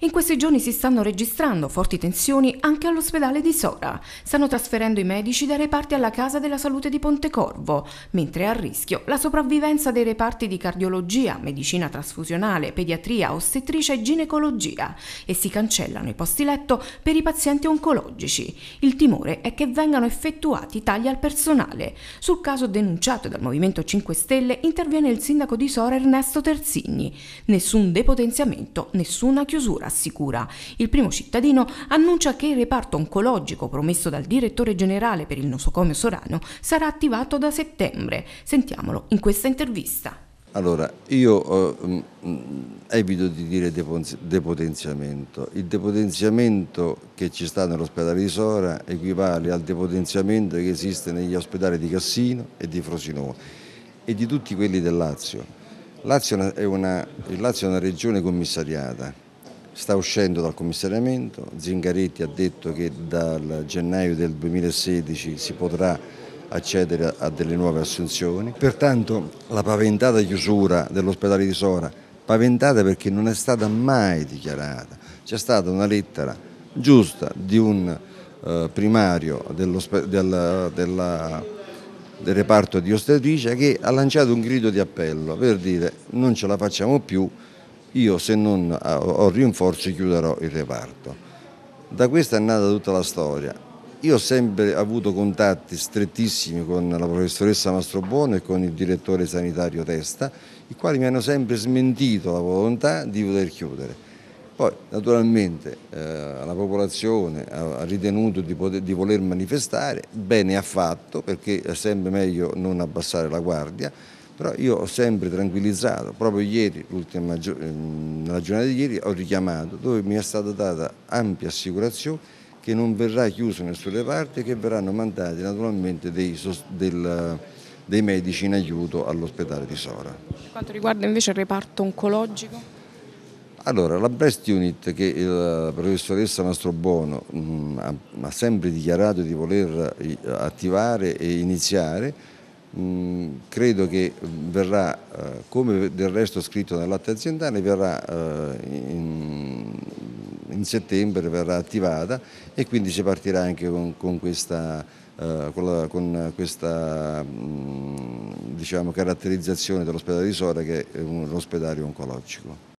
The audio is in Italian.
In questi giorni si stanno registrando forti tensioni anche all'ospedale di Sora. Stanno trasferendo i medici dai reparti alla Casa della Salute di Pontecorvo, mentre è a rischio la sopravvivenza dei reparti di cardiologia, medicina trasfusionale, pediatria, ostetricia e ginecologia e si cancellano i posti letto per i pazienti oncologici. Il timore è che vengano effettuati tagli al personale. Sul caso denunciato dal Movimento 5 Stelle interviene il sindaco di Sora Ernesto Terzigni. Nessun depotenziamento, nessuna chiusura assicura. Il primo cittadino annuncia che il reparto oncologico promesso dal direttore generale per il nosocomio Sorano sarà attivato da settembre. Sentiamolo in questa intervista. Allora, io eh, mm, mm, evito di dire depotenziamento. Il depotenziamento che ci sta nell'ospedale di Sora equivale al depotenziamento che esiste negli ospedali di Cassino e di Frosinone e di tutti quelli del Lazio. Lazio una, il Lazio è una regione commissariata, sta uscendo dal commissariamento, Zingaretti ha detto che dal gennaio del 2016 si potrà accedere a delle nuove assunzioni, pertanto la paventata chiusura dell'ospedale di Sora, paventata perché non è stata mai dichiarata, c'è stata una lettera giusta di un eh, primario della, della, del reparto di ostetricia che ha lanciato un grido di appello per dire non ce la facciamo più, io se non ah, ho rinforzi chiuderò il reparto. Da questa è nata tutta la storia. Io ho sempre avuto contatti strettissimi con la professoressa Mastrobuono e con il direttore sanitario Testa, i quali mi hanno sempre smentito la volontà di poter chiudere. Poi naturalmente eh, la popolazione ha ritenuto di, poter, di, voler manifestare, bene ha fatto perché è sempre meglio non abbassare la guardia, però io ho sempre tranquillizzato, proprio ieri, ehm, nella giornata di ieri, ho richiamato dove mi è stata data ampia assicurazione che non verrà chiuso nessun reparto e che verranno mandati naturalmente dei, del, dei medici in aiuto all'ospedale di Sora. Per quanto riguarda invece il reparto oncologico? Allora, la Breast Unit che la professoressa Mastrobono mh, mm, ha, ha sempre dichiarato di voler eh, attivare e iniziare Mm, credo che verrà, eh, come del resto scritto nell'atto aziendale, verrà eh, in, in, settembre verrà attivata e quindi si partirà anche con, con questa, eh, con la, con questa mm, diciamo, caratterizzazione dell'ospedale di Sora che è un, un ospedale oncologico.